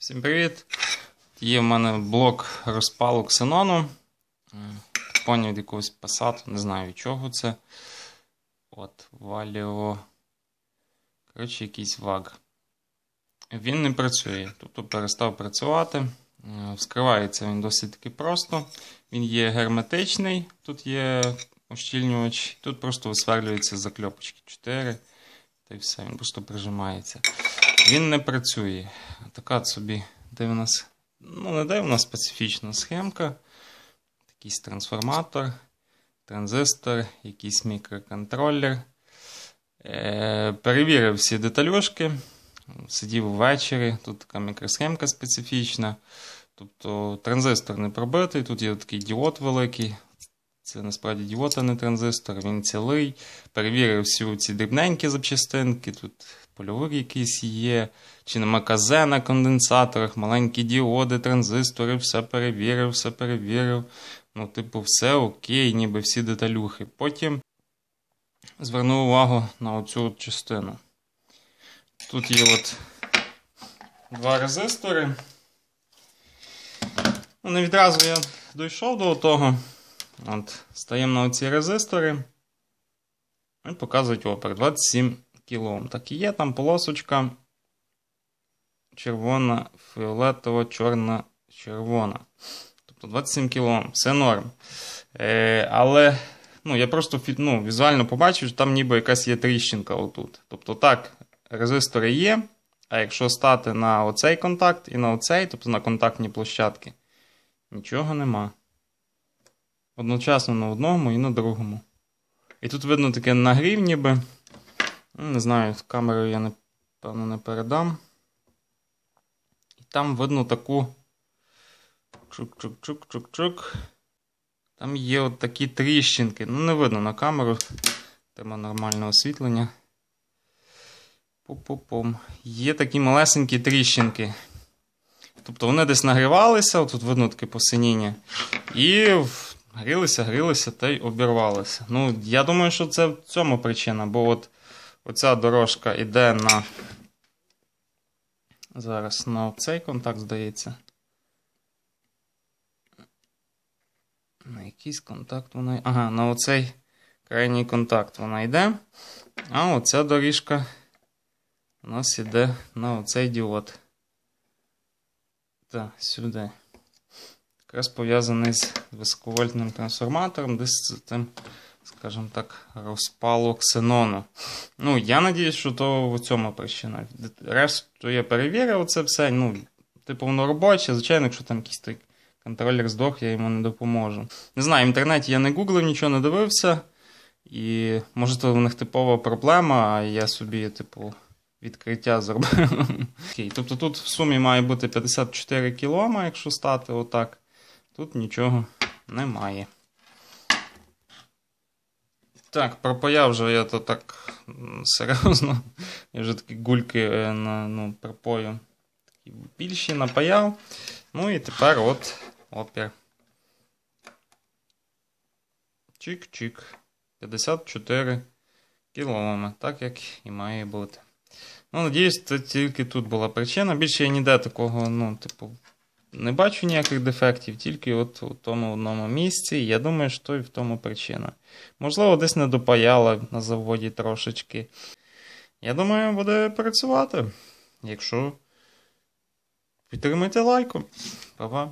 Всім привіт! Є в мене блок розпалу ксенону. Поняв якогось Passat, не знаю чого це. От, валіо. Коротше, якийсь ваг. Він не працює, тобто перестав працювати. Е, вскривається він досить таки просто. Він є герметичний, тут є ощільнювач, тут просто висверлюється закльопочки 4. Та й все, він просто прижимається він не працює. Така собі, де ну, не де в нас специфічна схемка, якийсь трансформатор, транзистор, якийсь мікроконтролер. Е, Перевірив всі деталюшки. Сидів ввечері, тут така мікросхемка специфічна. Тобто транзистор не пробитий, тут є такий діод великий, це насправді діод, а транзистор, він цілий. Перевірив всю ці дрібненькі запчастинки. Тут польовик якийсь є, чи нема КЗ на конденсаторах, маленькі діоди, транзистори, все перевірив, все перевірив. Ну, типу, все окей, ніби всі деталюхи. Потім звернув увагу на оцю частину. Тут є от два резистори. Ну, Не відразу я дійшов до того. От, Стаємо на оці резистори. І показують опер 27 кОм. Так і є там полосочка червона, фіолетово, чорна, червона. Тобто 27 кОм. Все норм. Е, Але ну, я просто ну, візуально побачив, що там ніби якась є тріщинка отут. Тобто, так, резистори є. А якщо стати на оцей контакт і на оцей, тобто на контактні площадки, нічого нема одночасно на одному і на другому. І тут видно таке нагрів ніби. Ну, не знаю, камерою я напевно не передам. І там видно таку чук-чук-чук-чук-чук. Там є от такі тріщинки. Ну, не видно на камеру. Тема нормального освітлення. Пу-пу-пум. Є такі малесенькі тріщинки. Тобто вони десь нагрівалися, отут видно таке посиніння. І Грілися, грілися та й обірвалися. Ну, я думаю, що це в цьому причина, бо от оця дорожка йде на. Зараз на цей контакт здається. На якийсь контакт вона. Ага, на оцей крайній контакт вона йде. А оця доріжка у нас йде на оцей діод. Так, сюди якраз пов'язаний з високовольтним трансформатором, десь з тим, скажімо так, розпалу ксенону. Ну, я надіюсь, що то в цьому причина. Решту я перевірив це все. ну, Типу, воно робоче, звичайно, якщо там якийсь той контролер здох, я йому не допоможу. Не знаю, в інтернеті я не гуглив, нічого не дивився. І може то в них типова проблема, а я собі, типу, відкриття зробив. Окей, Тобто тут в сумі має бути 54 кілома, якщо стати отак. Тут нічого немає. Так, пропаяв вже я то так серйозно. Я вже такі гульки е, на, ну, пропою. більші напаяв. Ну і тепер от опір. Чик-чик. 54 кіломи, так як і має бути. Ну, Надіюсь, це тільки тут була причина. Більше я ніде такого, ну, типу, не бачу ніяких дефектів, тільки от у тому одному місці. Я думаю, що і в тому причина. Можливо, десь не допаяла на заводі трошечки. Я думаю, буде працювати. Якщо підтримайте лайком. Па-па.